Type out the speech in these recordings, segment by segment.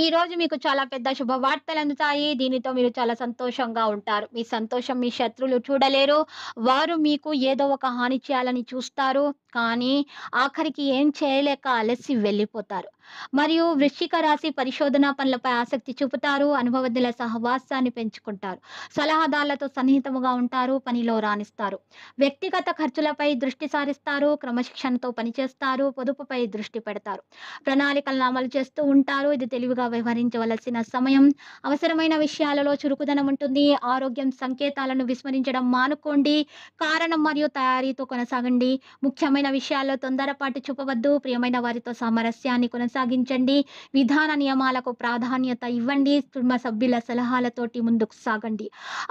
ఈ రోజు మీకు చాలా పెద్ద శుభవార్తలు అందుతాయి దీనితో మీరు చాలా సంతోషంగా ఉంటారు మీ సంతోషం మీ శత్రులు చూడలేరు వారు మీకు ఏదో ఒక హాని చేయాలని చూస్తారు కానీ ఆఖరికి ఏం చేయలేక అలసి వెళ్ళిపోతారు మరియు వృశ్చిక రాశి పరిశోధన పనులపై ఆసక్తి చూపుతారు అనుభవజ్ఞుల సహవాసాన్ని పెంచుకుంటారు సలహాదారులతో సన్నిహితముగా ఉంటారు పనిలో రాణిస్తారు వ్యక్తిగత ఖర్చులపై దృష్టి సారిస్తారు క్రమశిక్షణతో పనిచేస్తారు పొదుపుపై దృష్టి పెడతారు ప్రణాళికలను అమలు చేస్తూ ఉంటారు ఇది తెలివిగా జాగ్రత్తగా వ్యవహరించవలసిన సమయం అవసరమైన విషయాలలో చురుకుదనం ఉంటుంది ఆరోగ్యం సంకేతాలను విస్మరించడం మానుకోండి కారణం మరియు తయారీతో కొనసాగండి ముఖ్యమైన విషయాల్లో తొందరపాటు చూపవద్దు ప్రియమైన వారితో సామరస్యాన్ని కొనసాగించండి విధాన నియమాలకు ప్రాధాన్యత ఇవ్వండి కుటుంబ సభ్యుల సలహాలతోటి ముందుకు సాగండి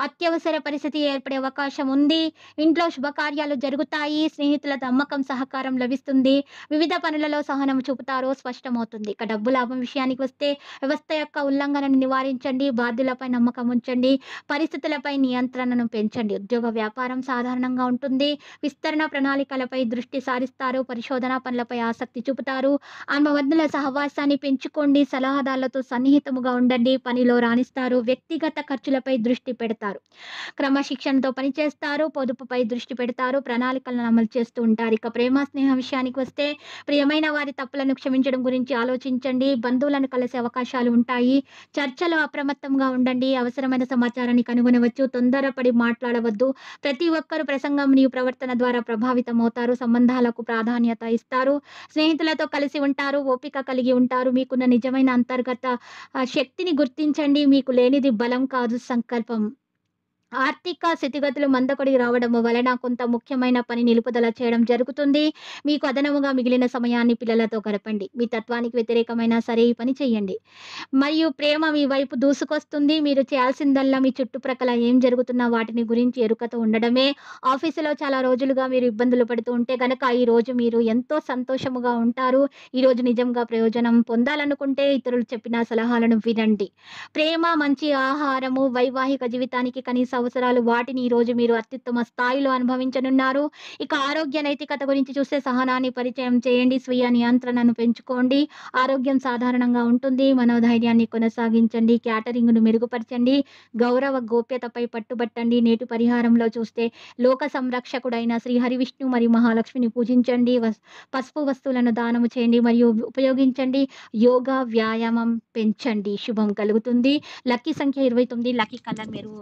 అత్యవసర పరిస్థితి ఏర్పడే అవకాశం ఉంది ఇంట్లో శుభకార్యాలు జరుగుతాయి స్నేహితుల నమ్మకం సహకారం లభిస్తుంది వివిధ పనులలో సహనం చూపుతారో స్పష్టమవుతుంది ఇక డబ్బు లాభం విషయానికి వస్తే వ్యవస్థ యొక్క ఉల్లంఘనను నివారించండి బాధ్యులపై నమ్మకం ఉంచండి పరిస్థితులపై నియంత్రణను పెంచండి ఉద్యోగ వ్యాపారం సాధారణంగా ఉంటుంది విస్తరణ ప్రణాళికలపై దృష్టి సారిస్తారు పరిశోధన పనులపై ఆసక్తి చూపుతారు అనుభవజ్ఞుల సహవాసాన్ని పెంచుకోండి సలహాదారులతో సన్నిహితముగా ఉండండి పనిలో రాణిస్తారు వ్యక్తిగత ఖర్చులపై దృష్టి పెడతారు క్రమశిక్షణతో పనిచేస్తారు పొదుపుపై దృష్టి పెడతారు ప్రణాళికలను అమలు చేస్తూ ఉంటారు ఇక ప్రేమ స్నేహ విషయానికి వస్తే ప్రియమైన వారి తప్పులను క్షమించడం గురించి ఆలోచించండి బంధువులను కలిసే అవకాశాలు ఉంటాయి చర్చలో అప్రమత్తంగా ఉండండి అవసరమైన సమాచారాన్ని కనుగొనవచ్చు తొందరపడి మాట్లాడవద్దు ప్రతి ఒక్కరు ప్రసంగం నీ ప్రవర్తన ద్వారా ప్రభావితం అవుతారు సంబంధాలకు ప్రాధాన్యత ఇస్తారు స్నేహితులతో కలిసి ఉంటారు ఓపిక కలిగి ఉంటారు మీకున్న నిజమైన అంతర్గత శక్తిని గుర్తించండి మీకు లేనిది బలం కాదు సంకల్పం ఆర్థిక స్థితిగతులు మందకొడి రావడం వలన కొంత ముఖ్యమైన పని నిలుపుదల చేయడం జరుగుతుంది మీకు అదనముగా మిగిలిన సమయాన్ని పిల్లలతో గడపండి మీ తత్వానికి వ్యతిరేకమైన సరే ఈ పని చేయండి మరియు ప్రేమ మీ వైపు దూసుకొస్తుంది మీరు చేయాల్సిందల్లా మీ చుట్టుప్రక్కల ఏం జరుగుతున్న వాటిని గురించి ఎరుకతో ఉండడమే ఆఫీసులో చాలా రోజులుగా మీరు ఇబ్బందులు పడుతూ ఉంటే కనుక ఈ రోజు మీరు ఎంతో సంతోషముగా ఉంటారు ఈరోజు నిజంగా ప్రయోజనం పొందాలనుకుంటే ఇతరులు చెప్పిన సలహాలను వినండి ప్రేమ మంచి ఆహారము వైవాహిక జీవితానికి కనీసం అవసరాలు వాటిని ఈరోజు మీరు అత్యుత్తమ స్థాయిలో అనుభవించనున్నారు ఇక ఆరోగ్య నైతికత గురించి చూస్తే సహనాన్ని పరిచయం చేయండి స్వీయ నియంత్రణను పెంచుకోండి ఆరోగ్యం సాధారణంగా ఉంటుంది మనోధైర్యాన్ని కొనసాగించండి క్యాటరింగ్ను మెరుగుపరచండి గౌరవ గోప్యతపై పట్టుబట్టండి నేటి పరిహారంలో చూస్తే లోక సంరక్షకుడైన శ్రీ హరివిష్ణు మరియు మహాలక్ష్మిని పూజించండి పసుపు వస్తువులను దానము చేయండి మరియు ఉపయోగించండి యోగా వ్యాయామం పెంచండి శుభం కలుగుతుంది లక్కీ సంఖ్య ఇరవై తొమ్మిది లక్కీ కలర్ మెరుగు